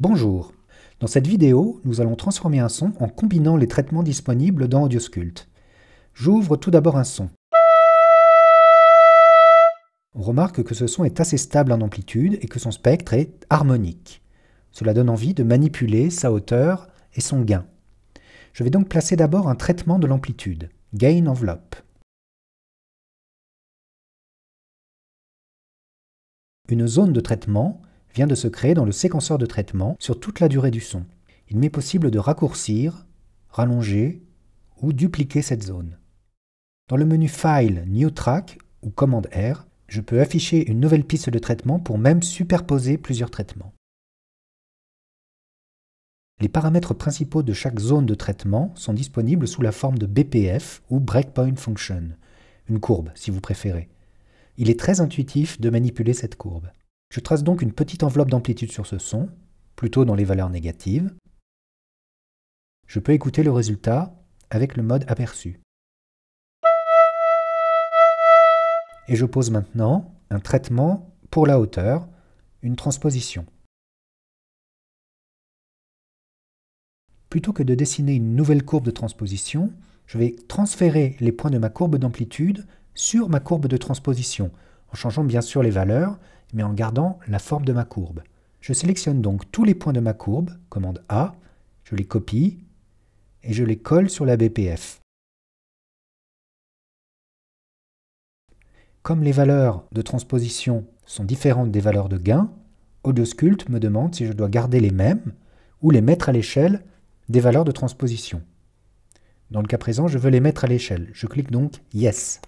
Bonjour. Dans cette vidéo, nous allons transformer un son en combinant les traitements disponibles dans Audiosculpt. J'ouvre tout d'abord un son. On remarque que ce son est assez stable en amplitude et que son spectre est harmonique. Cela donne envie de manipuler sa hauteur et son gain. Je vais donc placer d'abord un traitement de l'amplitude, Gain Envelope. Une zone de traitement vient de se créer dans le séquenceur de traitement sur toute la durée du son. Il m'est possible de raccourcir, rallonger ou dupliquer cette zone. Dans le menu File, New Track ou Command R, je peux afficher une nouvelle piste de traitement pour même superposer plusieurs traitements. Les paramètres principaux de chaque zone de traitement sont disponibles sous la forme de BPF ou Breakpoint Function, une courbe si vous préférez. Il est très intuitif de manipuler cette courbe. Je trace donc une petite enveloppe d'amplitude sur ce son, plutôt dans les valeurs négatives. Je peux écouter le résultat avec le mode aperçu. Et je pose maintenant un traitement pour la hauteur, une transposition. Plutôt que de dessiner une nouvelle courbe de transposition, je vais transférer les points de ma courbe d'amplitude sur ma courbe de transposition, en changeant bien sûr les valeurs, mais en gardant la forme de ma courbe. Je sélectionne donc tous les points de ma courbe, commande A, je les copie et je les colle sur la BPF. Comme les valeurs de transposition sont différentes des valeurs de gain, Audiosculpt me demande si je dois garder les mêmes ou les mettre à l'échelle des valeurs de transposition. Dans le cas présent, je veux les mettre à l'échelle. Je clique donc Yes.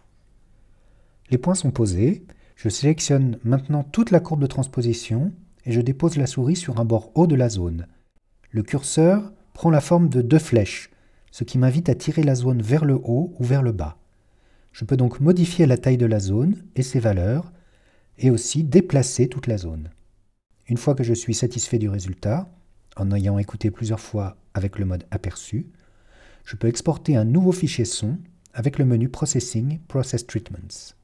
Les points sont posés je sélectionne maintenant toute la courbe de transposition et je dépose la souris sur un bord haut de la zone. Le curseur prend la forme de deux flèches, ce qui m'invite à tirer la zone vers le haut ou vers le bas. Je peux donc modifier la taille de la zone et ses valeurs, et aussi déplacer toute la zone. Une fois que je suis satisfait du résultat, en ayant écouté plusieurs fois avec le mode aperçu, je peux exporter un nouveau fichier son avec le menu Processing Process Treatments.